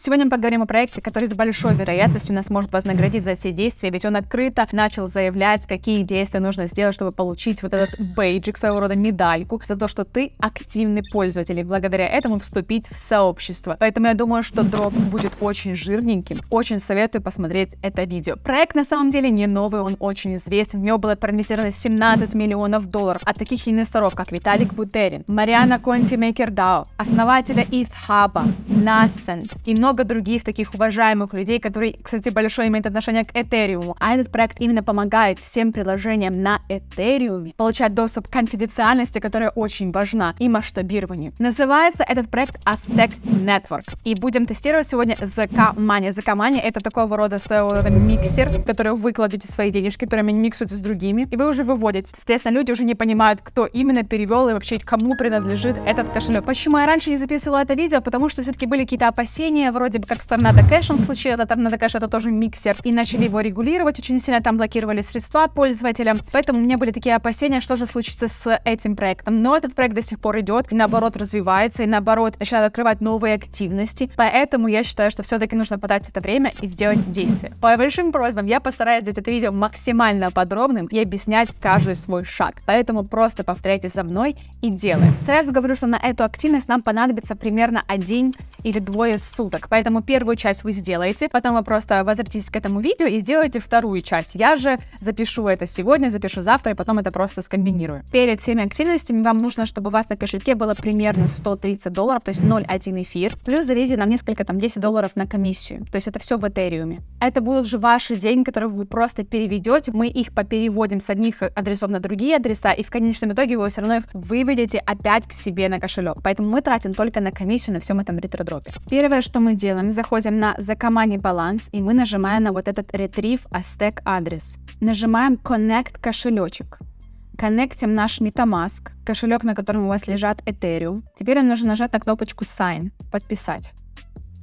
Сегодня мы поговорим о проекте, который с большой вероятностью нас может вознаградить за все действия, ведь он открыто начал заявлять, какие действия нужно сделать, чтобы получить вот этот бейджик, своего рода медальку, за то, что ты активный пользователь, и благодаря этому вступить в сообщество. Поэтому я думаю, что дроп будет очень жирненьким. Очень советую посмотреть это видео. Проект на самом деле не новый, он очень известен. В него было проинвестировано 17 миллионов долларов от а таких инвесторов, как Виталик Бутерин, Мариана Конти Мейкердау, основателя Итхаба, Насент и много много других таких уважаемых людей, которые, кстати, большое имеют отношение к Этериуму. А этот проект именно помогает всем приложениям на Этериуме получать доступ к конфиденциальности, которая очень важна, и масштабированию. Называется этот проект Aztec Network. И будем тестировать сегодня ZK Money. ZK Money это такого рода это миксер, в который вы кладете свои денежки, которыми они миксуются с другими, и вы уже выводите. Соответственно, люди уже не понимают, кто именно перевел и вообще кому принадлежит этот кошелек. Почему я раньше не записывала это видео? Потому что все-таки были какие-то опасения вроде бы как с торнадо кэшем случилось, торнадо кэш это тоже миксер, и начали его регулировать очень сильно, там блокировали средства пользователям. поэтому у меня были такие опасения, что же случится с этим проектом. Но этот проект до сих пор идет, и наоборот развивается, и наоборот начинает открывать новые активности, поэтому я считаю, что все-таки нужно потратить это время и сделать действие. По большим просьбам я постараюсь сделать это видео максимально подробным и объяснять каждый свой шаг, поэтому просто повторяйте за мной и делаем. Сразу говорю, что на эту активность нам понадобится примерно один или двое суток, загрузок. Поэтому первую часть вы сделаете, потом вы просто возвратитесь к этому видео и сделаете вторую часть. Я же запишу это сегодня, запишу завтра, и потом это просто скомбинирую. Перед всеми активностями вам нужно, чтобы у вас на кошельке было примерно 130 долларов, то есть 0,1 эфир, плюс заведите нам несколько, там, 10 долларов на комиссию. То есть это все в Этериуме. Это будут же ваши деньги, которые вы просто переведете. Мы их попереводим с одних адресов на другие адреса, и в конечном итоге вы все равно их выведете опять к себе на кошелек. Поэтому мы тратим только на комиссию на всем этом ретродропе. Первое, что мы мы делаем? Заходим на Закамани баланс, и мы нажимаем на вот этот Retrieve Aztec адрес. Нажимаем Connect кошелечек. Коннектим наш MetaMask, кошелек, на котором у вас лежат Ethereum. Теперь нам нужно нажать на кнопочку Sign, подписать.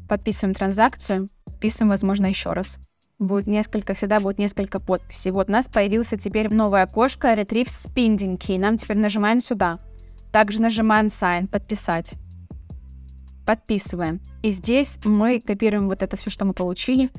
Подписываем транзакцию, подписываем, возможно, еще раз. Будет несколько, всегда будет несколько подписей. Вот у нас появился теперь новое окошко Retrieve Spending Key. Нам теперь нажимаем сюда. Также нажимаем Sign, подписать подписываем. И здесь мы копируем вот это все, что мы получили,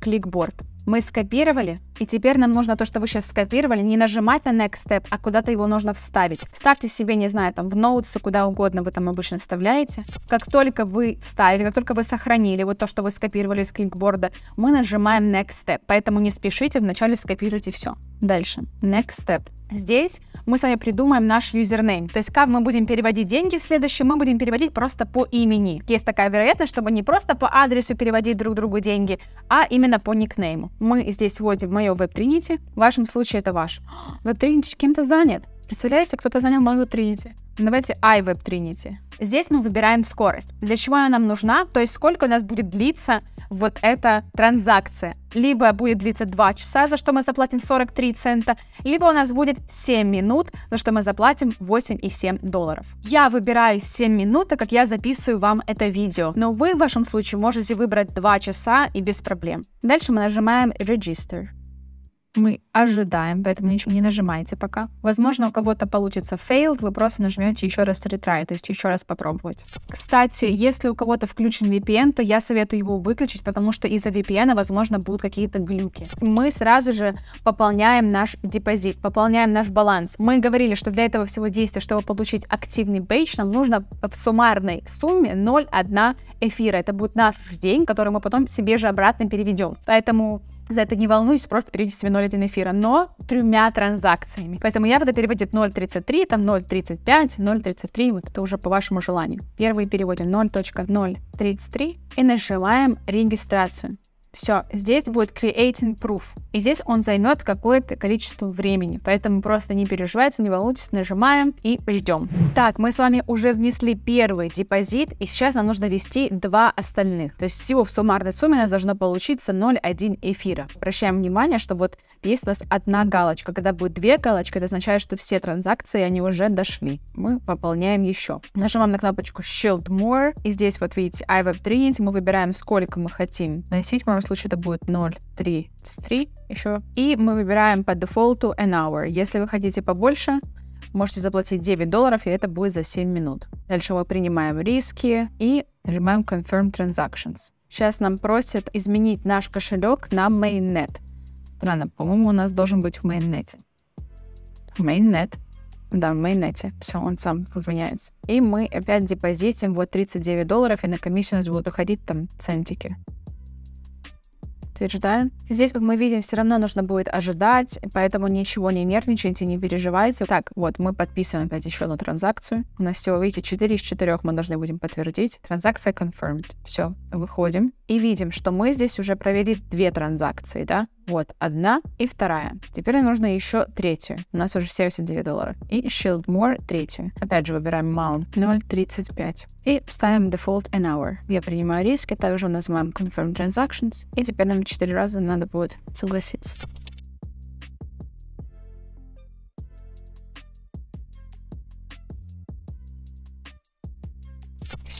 кликборд. Мы скопировали, и теперь нам нужно то, что вы сейчас скопировали, не нажимать на Next Step, а куда-то его нужно вставить. Вставьте себе, не знаю, там в Notes, куда угодно вы там обычно вставляете. Как только вы вставили, как только вы сохранили вот то, что вы скопировали из кликборда, мы нажимаем Next Step. Поэтому не спешите, вначале скопируйте все. Дальше. Next Step. Здесь мы с вами придумаем наш юзернейм. То есть как мы будем переводить деньги в следующем, мы будем переводить просто по имени. Есть такая вероятность, чтобы не просто по адресу переводить друг другу деньги, а именно по никнейму. Мы здесь вводим мое веб-тринити, в вашем случае это ваш. Веб-тринити кем то занят. Представляете, кто-то занял мою Trinity. Давайте iWeb Trinity. Здесь мы выбираем скорость. Для чего она нам нужна? То есть сколько у нас будет длиться вот эта транзакция. Либо будет длиться 2 часа, за что мы заплатим 43 цента, либо у нас будет 7 минут, за что мы заплатим 8,7 долларов. Я выбираю 7 минут, так как я записываю вам это видео, но вы в вашем случае можете выбрать 2 часа и без проблем. Дальше мы нажимаем Register. Мы ожидаем, поэтому ничего не нажимайте пока. Возможно, у кого-то получится failed, вы просто нажмете еще раз retry, то есть еще раз попробовать. Кстати, если у кого-то включен VPN, то я советую его выключить, потому что из-за VPN, возможно, будут какие-то глюки. Мы сразу же пополняем наш депозит, пополняем наш баланс. Мы говорили, что для этого всего действия, чтобы получить активный бейдж, нам нужно в суммарной сумме 0,1 эфира. Это будет наш день, который мы потом себе же обратно переведем. Поэтому за это не волнуюсь, просто переведите себе 0,1 эфира, но тремя транзакциями. Поэтому я буду переводит 0,33, там 0,35, 0,33, вот это уже по вашему желанию. Первый переводим 0.033 и нажимаем регистрацию. Все, здесь будет creating proof. И здесь он займет какое-то количество времени. Поэтому просто не переживайте, не волнуйтесь, нажимаем и ждем. Так, мы с вами уже внесли первый депозит, и сейчас нам нужно ввести два остальных. То есть всего в суммарной сумме у нас должно получиться 0,1 эфира. Обращаем внимание, что вот есть у нас одна галочка. Когда будет две галочки, это означает, что все транзакции, они уже дошли. Мы пополняем еще. Нажимаем на кнопочку Shield More, и здесь вот видите I web 3, мы выбираем, сколько мы хотим носить, можем случае это будет 0,33 еще. И мы выбираем по дефолту an hour. Если вы хотите побольше, можете заплатить 9 долларов, и это будет за 7 минут. Дальше мы принимаем риски и нажимаем Confirm Transactions. Сейчас нам просят изменить наш кошелек на Mainnet. Странно, по-моему, у нас должен быть в Mainnet. Mainnet. Да, в Mainnet. Все, он сам изменяется. И мы опять депозитим вот 39 долларов, и на комиссию у нас будут уходить там центики подтверждаю. Здесь, как мы видим, все равно нужно будет ожидать, поэтому ничего не нервничайте, не переживайте. Так, вот, мы подписываем опять еще одну транзакцию. У нас всего, видите, 4 из 4 мы должны будем подтвердить. Транзакция confirmed. Все, выходим и видим, что мы здесь уже провели две транзакции, да? Вот, одна и вторая. Теперь нужно еще третью. У нас уже 79 долларов. И Shield More третью. Опять же выбираем Mount 0.35. И ставим Default An Hour. Я принимаю риски, также называем Confirm Transactions. И теперь нам четыре раза надо будет согласиться.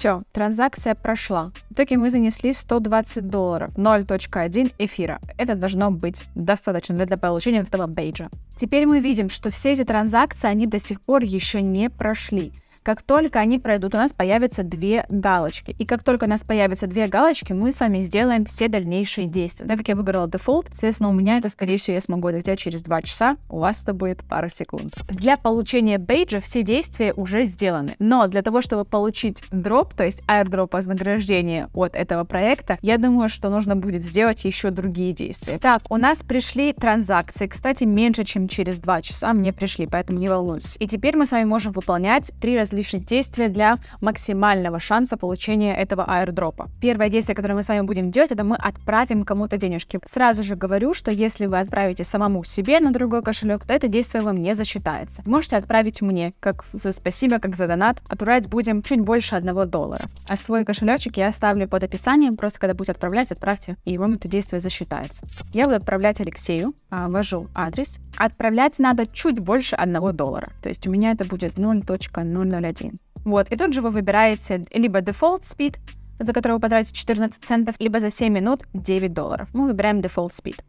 Все, транзакция прошла. В итоге мы занесли 120 долларов, 0.1 эфира. Это должно быть достаточно для получения этого бейджа. Теперь мы видим, что все эти транзакции, они до сих пор еще не прошли. Как только они пройдут, у нас появятся две галочки. И как только у нас появятся две галочки, мы с вами сделаем все дальнейшие действия. Так как я выбрала дефолт, соответственно, у меня это, скорее всего, я смогу это сделать через два часа, у вас это будет пара секунд. Для получения бейджа все действия уже сделаны. Но для того, чтобы получить дроп, то есть airdrop вознаграждение от этого проекта, я думаю, что нужно будет сделать еще другие действия. Так, у нас пришли транзакции, кстати, меньше, чем через два часа мне пришли, поэтому не волнуйтесь. И теперь мы с вами можем выполнять три различных различные действия для максимального шанса получения этого аирдропа. Первое действие, которое мы с вами будем делать, это мы отправим кому-то денежки. Сразу же говорю, что если вы отправите самому себе на другой кошелек, то это действие вам не засчитается. Можете отправить мне, как за спасибо, как за донат. отправлять будем чуть больше одного доллара. А свой кошелечек я оставлю под описанием, просто когда будете отправлять, отправьте, и вам это действие засчитается. Я буду отправлять Алексею, а, ввожу адрес. Отправлять надо чуть больше одного доллара. То есть у меня это будет 0.00 0,1. Вот, и тут же вы выбираете либо Default Speed, за который вы потратите 14 центов, либо за 7 минут 9 долларов. Мы выбираем Default Speed.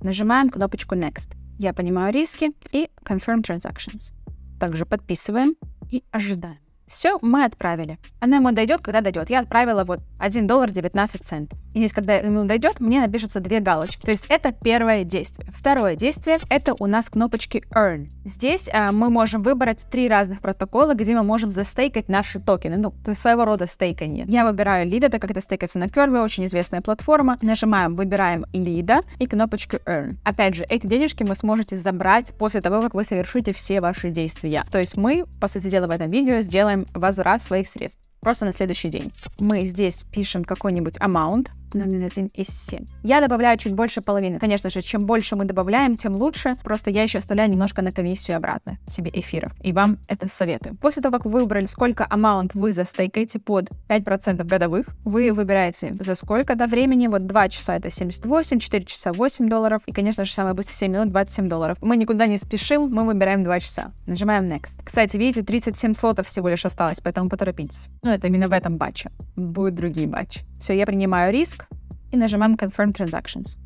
Нажимаем кнопочку Next. Я понимаю риски и Confirm Transactions. Также подписываем и ожидаем. Все, мы отправили. Она ему дойдет, когда дойдет. Я отправила вот 1 доллар 19 цент. И здесь, когда ему дойдет, мне напишутся две галочки. То есть это первое действие. Второе действие — это у нас кнопочки Earn. Здесь а, мы можем выбрать три разных протокола, где мы можем застейкать наши токены. Ну, своего рода стейканье. Я выбираю лида, так как это стейкается на Curve, очень известная платформа. Нажимаем, выбираем лида и кнопочку Earn. Опять же, эти денежки вы сможете забрать после того, как вы совершите все ваши действия. То есть мы, по сути дела, в этом видео сделаем делаем возврат своих средств. Просто на следующий день. Мы здесь пишем какой-нибудь amount, наверное, Я добавляю чуть больше половины. Конечно же, чем больше мы добавляем, тем лучше. Просто я еще оставляю немножко на комиссию обратно себе эфиров. И вам это советы. После того, как вы выбрали, сколько amount вы застейкаете под 5% годовых, вы выбираете за сколько до времени. Вот 2 часа это 78, 4 часа 8 долларов. И, конечно же, самое быстрое 7 минут 27 долларов. Мы никуда не спешим, мы выбираем 2 часа. Нажимаем Next. Кстати, видите, 37 слотов всего лишь осталось, поэтому поторопитесь. Ну, это именно в этом батче. Будут другие батчи. Все, я принимаю риск и нажимаем Confirm Transactions.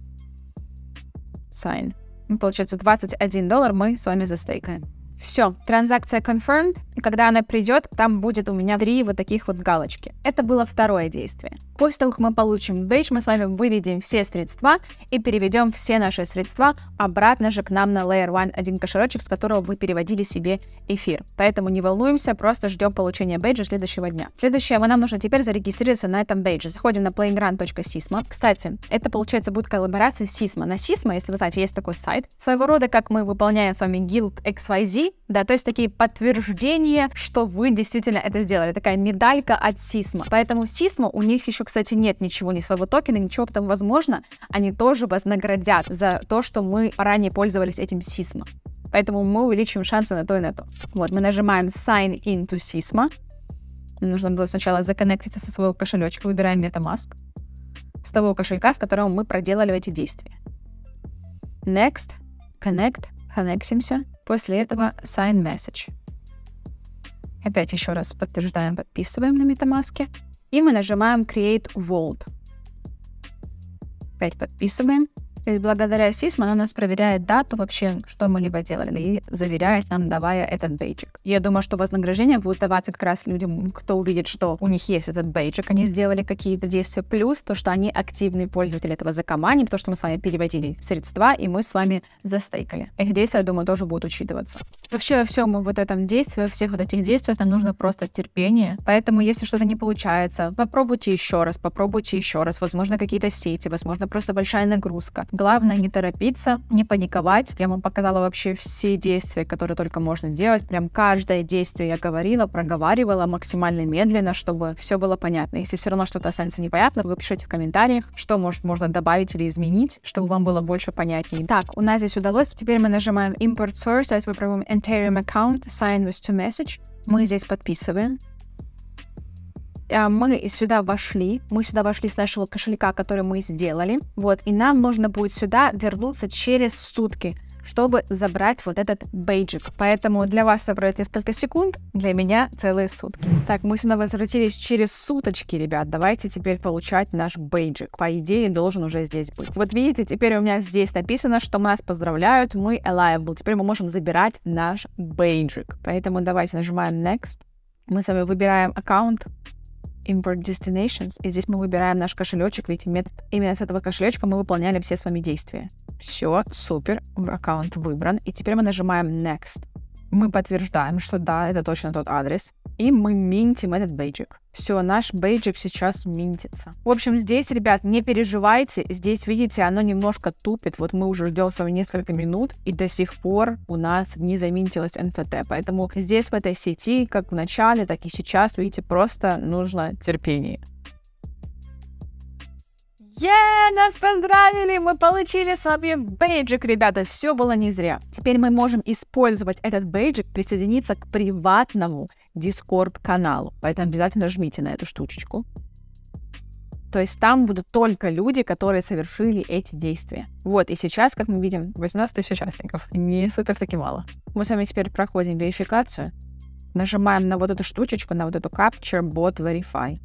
Sign. Ну, получается 21 доллар мы с вами застейкаем. Все, транзакция confirmed, и когда она придет, там будет у меня три вот таких вот галочки. Это было второе действие. После того, как мы получим бейдж, мы с вами выведем все средства и переведем все наши средства обратно же к нам на Layer one один кошелечек, с которого вы переводили себе эфир. Поэтому не волнуемся, просто ждем получения бейджа следующего дня. Следующее, нам нужно теперь зарегистрироваться на этом бейдже. Заходим на playground.sisma. Кстати, это получается будет коллаборация с Sisma. На Sisma, если вы знаете, есть такой сайт, своего рода, как мы выполняем с вами guild XYZ, да, то есть такие подтверждения, что вы действительно это сделали, такая медалька от сисма. Поэтому сисма у них еще, кстати, нет ничего, ни своего токена, ничего, потому возможно, они тоже вознаградят за то, что мы ранее пользовались этим сисма. Поэтому мы увеличим шансы на то и на то. Вот, мы нажимаем Sign In to Sisma. Нужно было сначала законнектиться со своего кошелечка, выбираем MetaMask. С того кошелька, с которого мы проделали эти действия. Next, Connect, коннектимся. После этого sign message. Опять еще раз подтверждаем, подписываем на MetaMask. И мы нажимаем Create Vault. Опять подписываем. То есть благодаря сисм она нас проверяет дату вообще, что мы либо делали, и заверяет нам, давая этот бейджик. Я думаю, что вознаграждение будет даваться как раз людям, кто увидит, что у них есть этот бейджик, они сделали какие-то действия, плюс то, что они активные пользователи этого закома, не то, что мы с вами переводили средства, и мы с вами застейкали. Эти действия, я думаю, тоже будут учитываться. Вообще во всем вот этом действии, во всех вот этих действиях нам нужно просто терпение. Поэтому, если что-то не получается, попробуйте еще раз, попробуйте еще раз. Возможно, какие-то сети, возможно, просто большая нагрузка. Главное не торопиться, не паниковать. Я вам показала вообще все действия, которые только можно делать. Прям каждое действие я говорила, проговаривала максимально медленно, чтобы все было понятно. Если все равно что-то останется непонятно, вы пишите в комментариях, что может можно добавить или изменить, чтобы вам было больше понятнее. Так, у нас здесь удалось. Теперь мы нажимаем Import Source, то есть мы пробуем Ethereum Account, Sign with to Message. Мы здесь подписываем. А, мы сюда вошли, мы сюда вошли с нашего кошелька, который мы сделали, вот, и нам нужно будет сюда вернуться через сутки, чтобы забрать вот этот бейджик. Поэтому для вас это пройдет несколько секунд, для меня целые сутки. Так, мы сюда возвратились через суточки, ребят. Давайте теперь получать наш бейджик. По идее, должен уже здесь быть. Вот видите, теперь у меня здесь написано, что нас поздравляют, мы alive. Теперь мы можем забирать наш бейджик. Поэтому давайте нажимаем next. Мы с вами выбираем аккаунт, Import Destinations, и здесь мы выбираем наш кошелечек, ведь именно с этого кошелечка мы выполняли все с вами действия. Все, супер, аккаунт выбран, и теперь мы нажимаем Next. Мы подтверждаем, что да, это точно тот адрес, и мы минтим этот бейджик. Все, наш бейджик сейчас минтится. В общем, здесь, ребят, не переживайте. Здесь, видите, оно немножко тупит. Вот мы уже ждем с вами несколько минут, и до сих пор у нас не заминтилось NFT. Поэтому здесь, в этой сети, как в начале, так и сейчас, видите, просто нужно терпение. Е, нас поздравили, мы получили с вами бейджик, ребята, все было не зря. Теперь мы можем использовать этот бейджик, присоединиться к приватному дискорд каналу, поэтому обязательно жмите на эту штучечку. То есть там будут только люди, которые совершили эти действия. Вот, и сейчас, как мы видим, 18 тысяч участников. Не супер таки мало. Мы с вами теперь проходим верификацию. Нажимаем на вот эту штучечку, на вот эту Capture Bot Verify.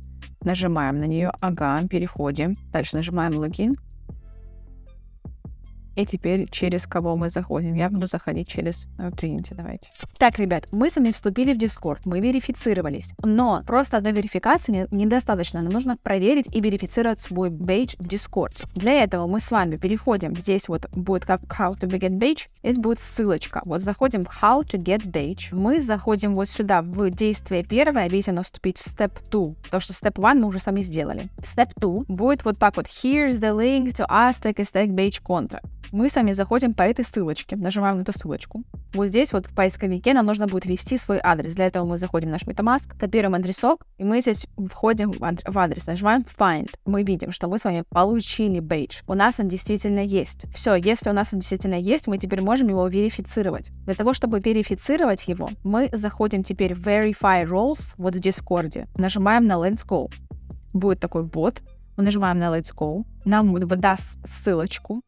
Нажимаем на нее, ага, переходим. Дальше нажимаем логин. И теперь через кого мы заходим? Я буду заходить через э, Trinity, давайте. Так, ребят, мы с вами вступили в Discord, мы верифицировались, но просто одной верификации недостаточно, нам нужно проверить и верифицировать свой бейдж в Discord. Для этого мы с вами переходим, здесь вот будет как How to get badge, это будет ссылочка. Вот заходим в How to get badge, мы заходим вот сюда в действие первое, видите, оно вступить в Step 2, то что Step 1 мы уже сами сделали. Step 2 будет вот так вот Here's the link to Aztec Stack Badge Contract мы с вами заходим по этой ссылочке, нажимаем на эту ссылочку. Вот здесь вот в поисковике нам нужно будет ввести свой адрес. Для этого мы заходим в наш MetaMask, копируем адресок, и мы здесь входим в адрес, нажимаем Find. Мы видим, что мы с вами получили бейдж. У нас он действительно есть. Все, если у нас он действительно есть, мы теперь можем его верифицировать. Для того, чтобы верифицировать его, мы заходим теперь в Verify Roles, вот в Discord, нажимаем на Let's Go. Будет такой бот, мы нажимаем на Let's Go, нам выдаст ссылочку,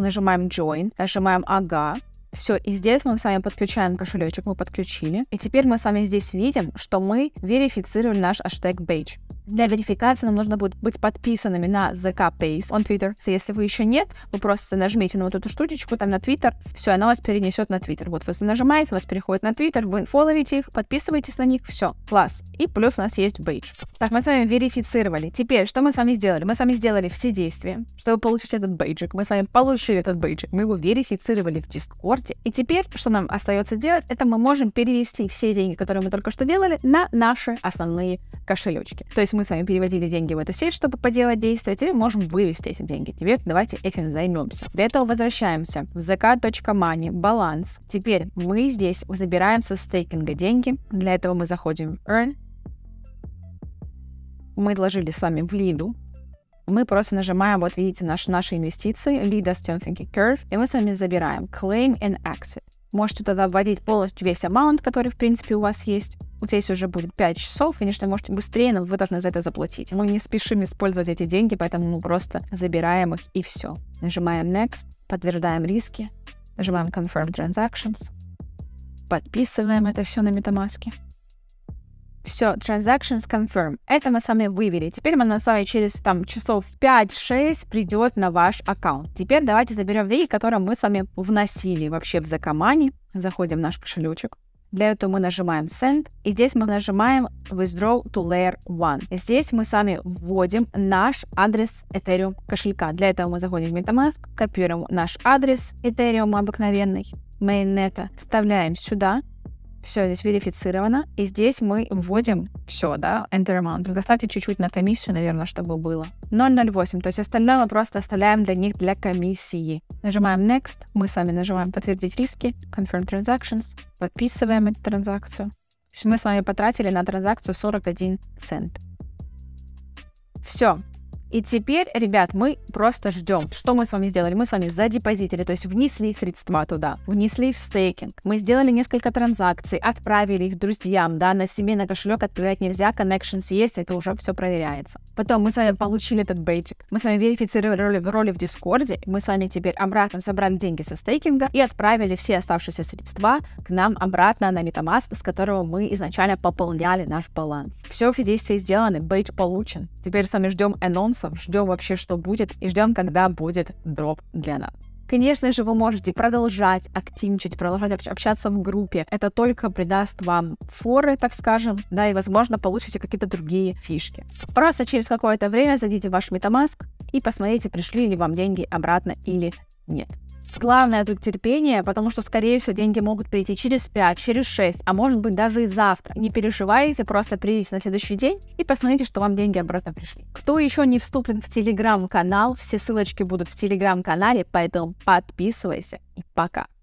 нажимаем Join, нажимаем Ага, все, и здесь мы с вами подключаем кошелечек, мы подключили. И теперь мы с вами здесь видим, что мы верифицировали наш hashtag badge. Для верификации нам нужно будет быть подписанными на ZK Pays on Twitter. Если вы еще нет, вы просто нажмите на вот эту штучечку там на Twitter, все, она вас перенесет на Twitter. Вот вы нажимаете, вас переходит на Twitter, вы фолловите их, подписываетесь на них, все, класс. И плюс у нас есть бейдж. Так, мы с вами верифицировали. Теперь, что мы с вами сделали? Мы с вами сделали все действия, чтобы получить этот бейджик. Мы с вами получили этот бейджик, мы его верифицировали в Дискорде. И теперь, что нам остается делать, это мы можем перевести все деньги, которые мы только что делали, на наши основные кошелечки. То есть мы с вами переводили деньги в эту сеть, чтобы поделать действия. теперь можем вывести эти деньги. Теперь давайте этим займемся. Для этого возвращаемся в zk.money, баланс. Теперь мы здесь забираем со стейкинга деньги. Для этого мы заходим в earn. Мы вложили с вами в лиду, мы просто нажимаем, вот видите, наш наши инвестиции, Lead us Curve, и мы с вами забираем Claim and Exit. Можете тогда вводить полностью весь амаунт, который, в принципе, у вас есть. Вот здесь уже будет 5 часов. Конечно, можете быстрее, но вы должны за это заплатить. Мы не спешим использовать эти деньги, поэтому мы просто забираем их и все. Нажимаем Next, подтверждаем риски, нажимаем Confirm Transactions, подписываем это все на MetaMask все, transactions confirm. Это мы с вами вывели. Теперь мы с вами через там часов 5-6 придет на ваш аккаунт. Теперь давайте заберем деньги, которые мы с вами вносили вообще в закомане. Заходим в наш кошелечек. Для этого мы нажимаем Send, и здесь мы нажимаем Withdraw to Layer 1. здесь мы сами вводим наш адрес Ethereum кошелька. Для этого мы заходим в MetaMask, копируем наш адрес Ethereum обыкновенный, Mainnet, вставляем сюда, все здесь верифицировано, и здесь мы вводим все, да, enter amount. Предоставьте чуть-чуть на комиссию, наверное, чтобы было. 0,08, то есть остальное мы просто оставляем для них для комиссии. Нажимаем next, мы сами нажимаем подтвердить риски, confirm transactions, подписываем эту транзакцию. То есть мы с вами потратили на транзакцию 41 цент. Все, и теперь, ребят, мы просто ждем. Что мы с вами сделали? Мы с вами задепозитили, то есть внесли средства туда, внесли в стейкинг. Мы сделали несколько транзакций, отправили их друзьям, да, на семейный кошелек отправлять нельзя, connections есть, это уже все проверяется. Потом мы с вами получили этот бейтик, мы с вами верифицировали роли, роли в Дискорде, мы с вами теперь обратно собрали деньги со стейкинга и отправили все оставшиеся средства к нам обратно на MetaMask, с которого мы изначально пополняли наш баланс. Все эти действия сделаны, бейт получен. Теперь с вами ждем анонс вопросов, ждем вообще, что будет, и ждем, когда будет дроп для нас. Конечно же, вы можете продолжать активничать, продолжать общаться в группе. Это только придаст вам форы, так скажем, да, и, возможно, получите какие-то другие фишки. Просто через какое-то время зайдите в ваш MetaMask и посмотрите, пришли ли вам деньги обратно или нет. Главное тут терпение, потому что, скорее всего, деньги могут прийти через 5, через 6, а может быть даже и завтра. Не переживайте, просто придите на следующий день и посмотрите, что вам деньги обратно пришли. Кто еще не вступлен в телеграм-канал, все ссылочки будут в телеграм-канале, поэтому подписывайся и пока.